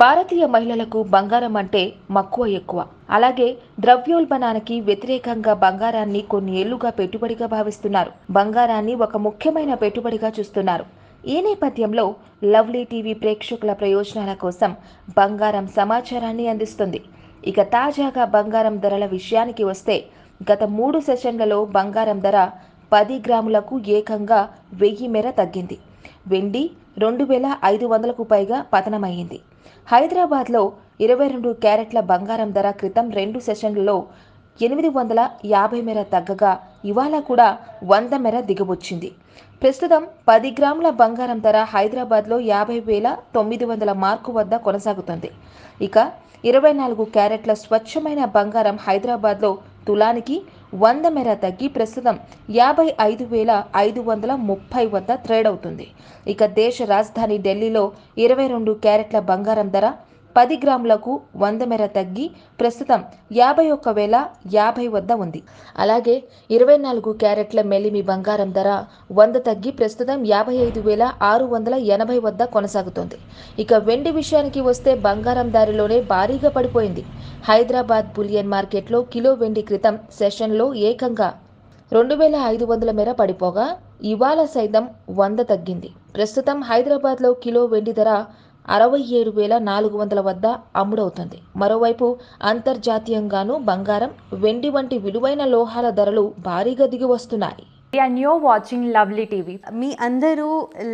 భారతీయ మహిళలకు బంగారం అంటే మక్కువ ఎక్కువ అలాగే ద్రవ్యోల్బణానికి వ్యతిరేకంగా బంగారాన్ని కొన్ని ఏళ్లుగా పెట్టుబడిగా భావిస్తున్నారు బంగారాన్ని ఒక ముఖ్యమైన పెట్టుబడిగా చూస్తున్నారు ఈ నేపథ్యంలో లవ్లీ టీవీ ప్రేక్షకుల ప్రయోజనాల కోసం బంగారం సమాచారాన్ని అందిస్తుంది ఇక తాజాగా బంగారం ధరల విషయానికి వస్తే గత మూడు సెషన్లలో బంగారం ధర పది గ్రాములకు ఏకంగా వెయ్యి మేర తగ్గింది వెండి రెండు వేల ఐదు వందలకు పైగా పతనమయ్యింది హైదరాబాద్లో ఇరవై రెండు క్యారెట్ల బంగారం ధర క్రితం రెండు సెషన్లలో ఎనిమిది వందల యాభై మేర తగ్గగా ఇవాళ కూడా వంద మేర దిగవచ్చింది ప్రస్తుతం పది గ్రాముల బంగారం ధర హైదరాబాద్లో యాభై వేల తొమ్మిది వందల మార్కు వద్ద కొనసాగుతుంది ఇక ఇరవై నాలుగు క్యారెట్ల స్వచ్ఛమైన బంగారం హైదరాబాద్లో తులానికి వంద మేర తగ్గి ప్రస్తుతం యాభై ఐదు వేల ఐదు వందల ముప్పై వద్ద ట్రేడ్ అవుతుంది ఇక దేశ రాజధాని ఢిల్లీలో ఇరవై రెండు క్యారెట్ల బంగారం ధర పది గ్రాములకు వంద మేర తగ్గి ప్రస్తుతం యాభై ఒక్క వేల యాభై వద్ద ఉంది అలాగే ఇరవై నాలుగు క్యారెట్ల మెలిమి బంగారం ధర వంద తగ్గి ప్రస్తుతం యాభై ఐదు వేల ఆరు వందల ఎనభై వద్ద కొనసాగుతోంది ఇక వెండి విషయానికి వస్తే బంగారం దారిలోనే భారీగా పడిపోయింది హైదరాబాద్ బులియన్ మార్కెట్లో కిలో వెండి క్రితం సెషన్లో ఏకంగా రెండు వేల ఐదు వందల మేర పడిపోగా ఇవాళ సైతం వంద తగ్గింది ప్రస్తుతం హైదరాబాద్లో కిలో వెండి ధర అరవై ఏడు వేల నాలుగు వందల వద్ద అమ్ముడవుతుంది మరోవైపు అంతర్జాతీయంగానూ బంగారం వెండి వంటి విలువైన లోహాల ధరలు భారీగా దిగివస్తున్నాయి and you're watching Lovely TV మీ అందరూ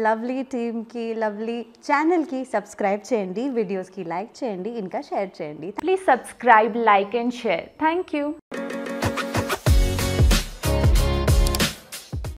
లవ్లీ టీమ్కి లవ్లీ ఛానల్కి సబ్స్క్రైబ్ చేయండి వీడియోస్కి లైక్ చేయండి ఇంకా షేర్ చేయండి please subscribe like and share thank you